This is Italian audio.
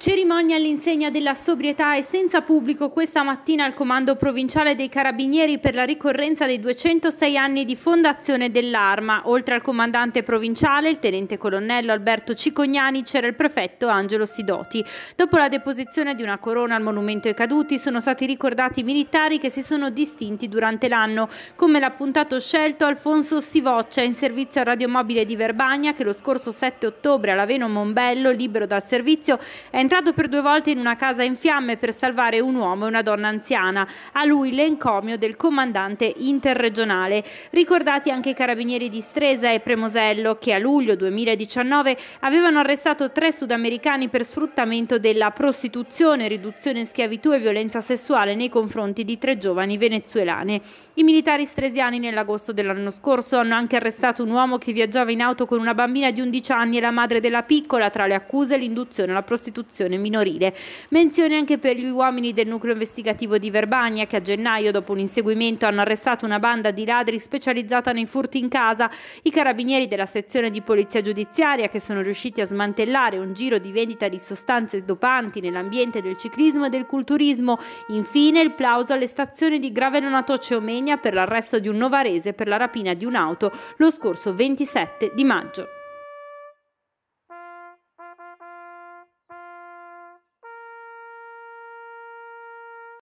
Cerimonia all'insegna della sobrietà e senza pubblico questa mattina al Comando Provinciale dei Carabinieri per la ricorrenza dei 206 anni di fondazione dell'Arma. Oltre al comandante provinciale, il tenente colonnello Alberto Cicognani, c'era il prefetto Angelo Sidoti. Dopo la deposizione di una corona al monumento ai caduti sono stati ricordati i militari che si sono distinti durante l'anno, come l'ha puntato scelto Alfonso Sivoccia in servizio a radiomobile di Verbagna che lo scorso 7 ottobre alla Veno Mombello, libero dal servizio, è entrato per due volte in una casa in fiamme per salvare un uomo e una donna anziana. A lui l'encomio del comandante interregionale. Ricordati anche i carabinieri di Stresa e Premosello che a luglio 2019 avevano arrestato tre sudamericani per sfruttamento della prostituzione, riduzione in schiavitù e violenza sessuale nei confronti di tre giovani venezuelane. I militari stresiani nell'agosto dell'anno scorso hanno anche arrestato un uomo che viaggiava in auto con una bambina di 11 anni e la madre della piccola tra le accuse l'induzione alla prostituzione prostituzione minorile. Menzione anche per gli uomini del nucleo investigativo di Verbania che a gennaio dopo un inseguimento hanno arrestato una banda di ladri specializzata nei furti in casa. I carabinieri della sezione di polizia giudiziaria che sono riusciti a smantellare un giro di vendita di sostanze dopanti nell'ambiente del ciclismo e del culturismo. Infine il plauso alle stazioni di Gravelonato Ceomegna per l'arresto di un novarese per la rapina di un'auto lo scorso 27 di maggio.